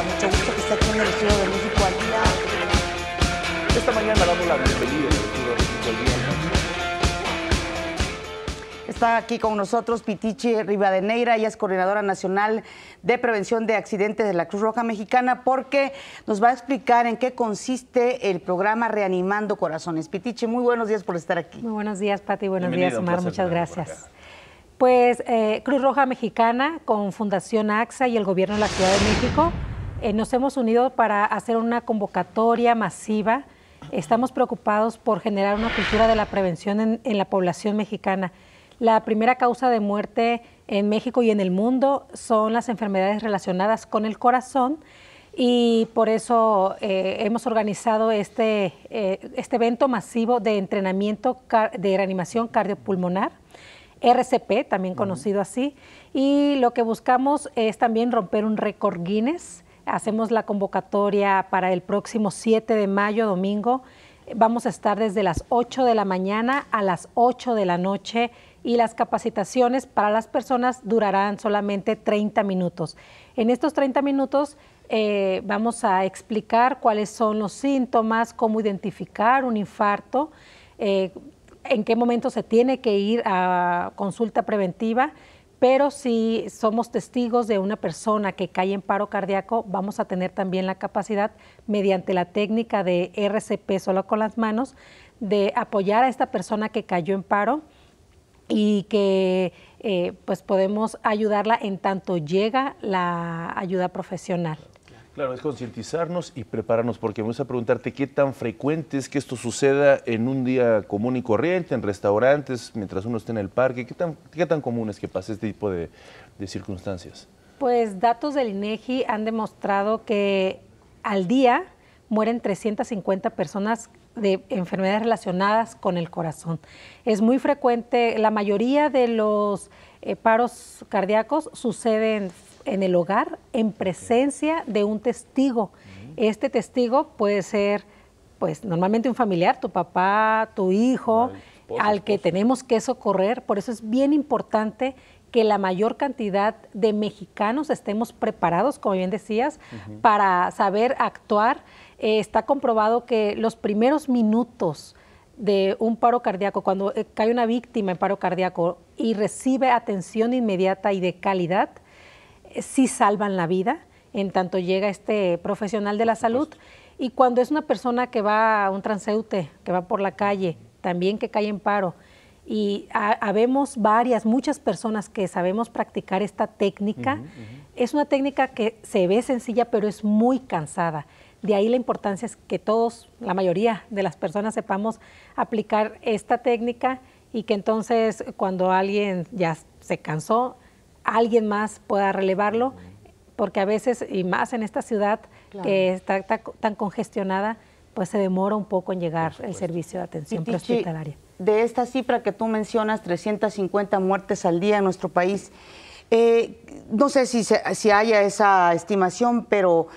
mucho gusto que esté aquí en el Estudio de México al Día. Esta mañana damos la bienvenida al Estudio de México al Día. Está aquí con nosotros Pitichi Rivadeneira, ella es coordinadora nacional de prevención de accidentes de la Cruz Roja Mexicana, porque nos va a explicar en qué consiste el programa Reanimando Corazones. Pitichi, muy buenos días por estar aquí. Muy buenos días, Pati, buenos días, Omar, muchas gracias. Pues eh, Cruz Roja Mexicana con Fundación AXA y el Gobierno de la Ciudad de México eh, nos hemos unido para hacer una convocatoria masiva. Estamos preocupados por generar una cultura de la prevención en, la población mexicana. La primera causa de muerte en México y en el mundo son las enfermedades relacionadas con el corazón y por eso eh, hemos organizado este, eh, este evento masivo de entrenamiento de reanimación cardiopulmonar, RCP, también conocido así, y lo que buscamos es también romper un récord Guinness hacemos la convocatoria para el próximo 7 de mayo, domingo. Vamos a estar desde las 8 de la mañana a las 8 de la noche y las capacitaciones para las personas durarán solamente 30 minutos. En estos 30 minutos eh, vamos a explicar cuáles son los síntomas, cómo identificar un infarto, eh, en qué momento se tiene que ir a consulta preventiva pero si somos testigos de una persona que cae en paro cardíaco, vamos a tener también la capacidad, mediante la técnica de RCP solo con las manos, de apoyar a esta persona que cayó en paro y que eh, pues podemos ayudarla en tanto llega la ayuda profesional. Claro, es concientizarnos y prepararnos, porque vamos a preguntarte qué tan frecuente es que esto suceda en un día común y corriente, en restaurantes, mientras uno esté en el parque, qué tan, qué tan común es que pase este tipo de, circunstancias. Pues datos del INEGI han demostrado que al día mueren 350 personas de enfermedades relacionadas con el corazón. Es muy frecuente, la mayoría de los eh, paros cardíacos suceden en el hogar en presencia de un testigo. Este testigo puede ser, pues normalmente un familiar, tu papá, tu hijo, al que tenemos que socorrer. Por eso es bien importante que la mayor cantidad de mexicanos estemos preparados, como bien decías, para saber actuar. Eh, está comprobado que los primeros minutos de un paro cardíaco, cuando eh, cae una víctima en paro cardíaco y recibe atención inmediata y de calidad, sí salvan la vida en tanto llega este profesional de la salud. Y cuando es una persona que va, a un transeúte, que va por la calle, también que cae en paro, y habemos varias, muchas personas que sabemos practicar esta técnica, es una técnica que se ve sencilla, pero es muy cansada. De ahí la importancia es que todos, la mayoría de las personas sepamos aplicar esta técnica y que entonces cuando alguien ya se cansó, alguien más pueda relevarlo, porque a veces, y más en esta ciudad que está tan congestionada, pues se demora un poco en llegar el servicio de atención prehospitalaria. De esta cifra que tú mencionas, 350 muertes al día en nuestro país, eh, no sé si, si haya esa estimación, pero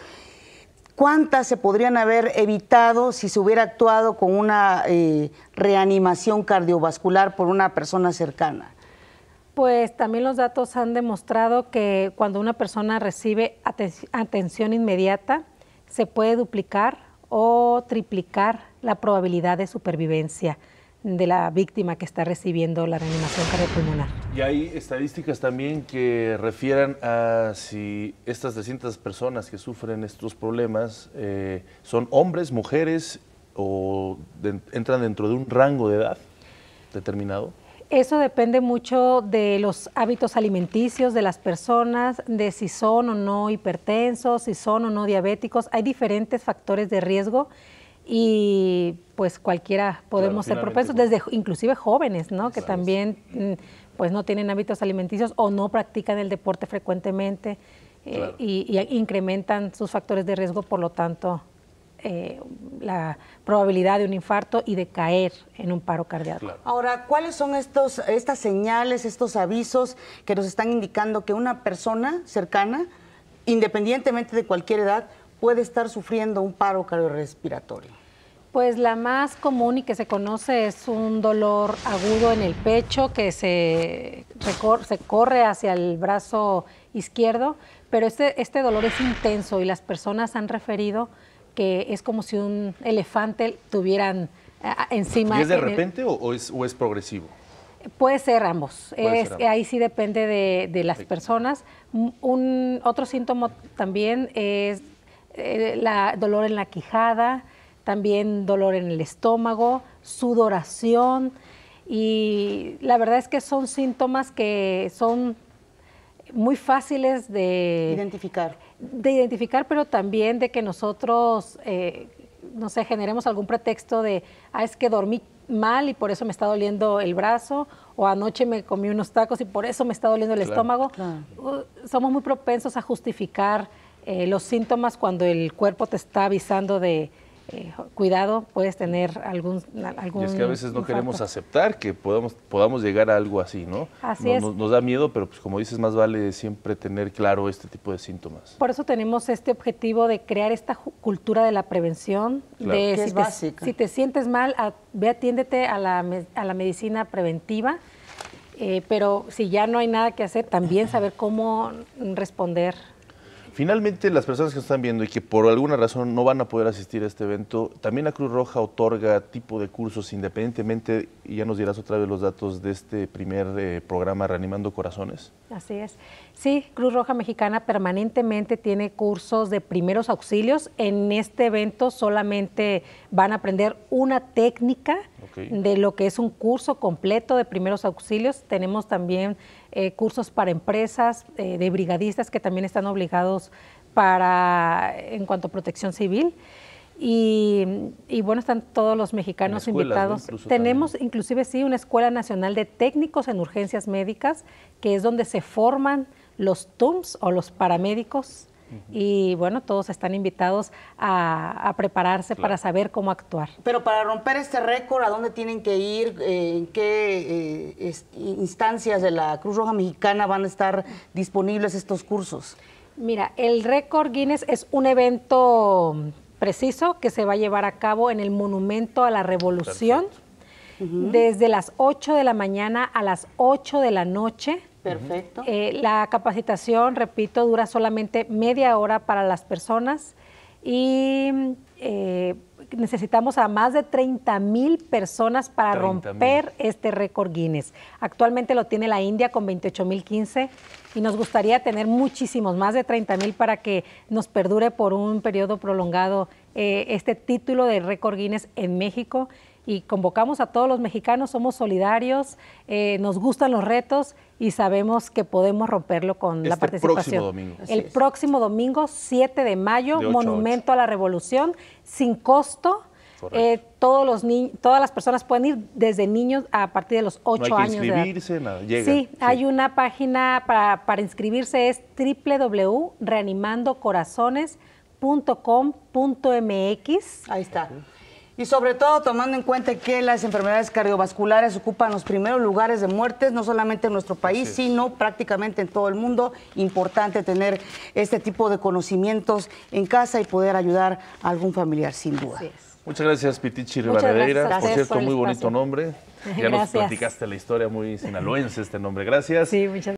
¿cuántas se podrían haber evitado si se hubiera actuado con una eh, reanimación cardiovascular por una persona cercana? Pues también los datos han demostrado que cuando una persona recibe atención inmediata, se puede duplicar o triplicar la probabilidad de supervivencia de la víctima que está recibiendo la reanimación cardiopulmonar. Y hay estadísticas también que refieran a si estas 300 personas que sufren estos problemas eh, son hombres, mujeres o entran dentro de un rango de edad determinado. Eso depende mucho de los hábitos alimenticios de las personas, de si son o no hipertensos, si son o no diabéticos. Hay diferentes factores de riesgo y pues cualquiera podemos ser propensos, desde inclusive jóvenes, ¿no? Que también mm, pues no tienen hábitos alimenticios o no practican el deporte frecuentemente eh, y incrementan sus factores de riesgo, por lo tanto eh, la probabilidad de un infarto y de caer en un paro cardíaco. Ahora, ¿cuáles son estos, estas señales, estos avisos que nos están indicando que una persona cercana, independientemente de cualquier edad, puede estar sufriendo un paro cardiorrespiratorio? Pues la más común y que se conoce es un dolor agudo en el pecho que se, se corre hacia el brazo izquierdo, pero este, este dolor es intenso y las personas han referido que es como si un elefante tuvieran eh, encima. es de repente o, es, progresivo? Puede ser ambos. Ahí sí depende de, las personas. Un, otro síntoma también es eh, la dolor en la quijada, también dolor en el estómago, sudoración. Y la verdad es que son síntomas que son muy fáciles de identificar. De identificar, pero también de que nosotros, eh, no sé, generemos algún pretexto de, ah, es que dormí mal y por eso me está doliendo el brazo, o anoche me comí unos tacos y por eso me está doliendo el estómago. Uh, somos muy propensos a justificar eh, los síntomas cuando el cuerpo te está avisando de, eh, cuidado, puedes tener algún, algún... Y es que a veces no queremos aceptar que podamos, podamos llegar a algo así, ¿no? Así nos, es. Nos, da miedo, pero pues como dices, más vale siempre tener claro este tipo de síntomas. Por eso tenemos este objetivo de crear esta cultura de la prevención, de si, te, básica. si te sientes mal, ve atiéndete a la, a la medicina preventiva. Eh, pero si ya no hay nada que hacer, también saber cómo responder Finalmente, las personas que nos están viendo y que por alguna razón no van a poder asistir a este evento, también la Cruz Roja otorga tipo de cursos independientemente, y ya nos dirás otra vez los datos de este primer eh, programa Reanimando Corazones. Así es. Sí, Cruz Roja Mexicana permanentemente tiene cursos de primeros auxilios. En este evento solamente van a aprender una técnica de lo que es un curso completo de primeros auxilios. Tenemos también eh, cursos para empresas, eh, de brigadistas que también están obligados para en cuanto a protección civil. Y, bueno, están todos los mexicanos invitados. Tenemos inclusive sí una Escuela Nacional de Técnicos en Urgencias Médicas, que es donde se forman los TUMS o los paramédicos. Y bueno, todos están invitados a, prepararse para saber cómo actuar. Pero para romper este récord, ¿a dónde tienen que ir? Eh, ¿En qué eh, instancias de la Cruz Roja Mexicana van a estar disponibles estos cursos? Mira, el récord Guinness es un evento preciso que se va a llevar a cabo en el Monumento a la Revolución. Desde las 8 de la mañana a las 8 de la noche. Perfecto. Eh, la capacitación, repito, dura solamente media hora para las personas y eh, necesitamos a más de 30 mil personas para romper este récord Guinness. Actualmente lo tiene la India con 28 mil 15 y nos gustaría tener muchísimos, más de 30 mil para que nos perdure por un periodo prolongado eh, este título de récord Guinness en México y convocamos a todos los mexicanos, somos solidarios, eh, nos gustan los retos y sabemos que podemos romperlo con la este participación. Próximo domingo. El próximo domingo, 7 de mayo, Monumento a, la Revolución, sin costo. Eh, todos los ni todas las personas pueden ir desde niños a partir de los 8 años. de edad. Nada, sí, sí, hay una página para, para inscribirse, es www.reanimandocorazones.com.mx. Ahí está. Y sobre todo tomando en cuenta que las enfermedades cardiovasculares ocupan los primeros lugares de muertes, no solamente en nuestro país, sino prácticamente en todo el mundo. Importante tener este tipo de conocimientos en casa y poder ayudar a algún familiar, sin duda. Muchas gracias, Pitichi Rivadereira. Por cierto, muy bonito nombre. Ya nos platicaste la historia muy sinaloense este nombre. Gracias. Sí, muchas gracias.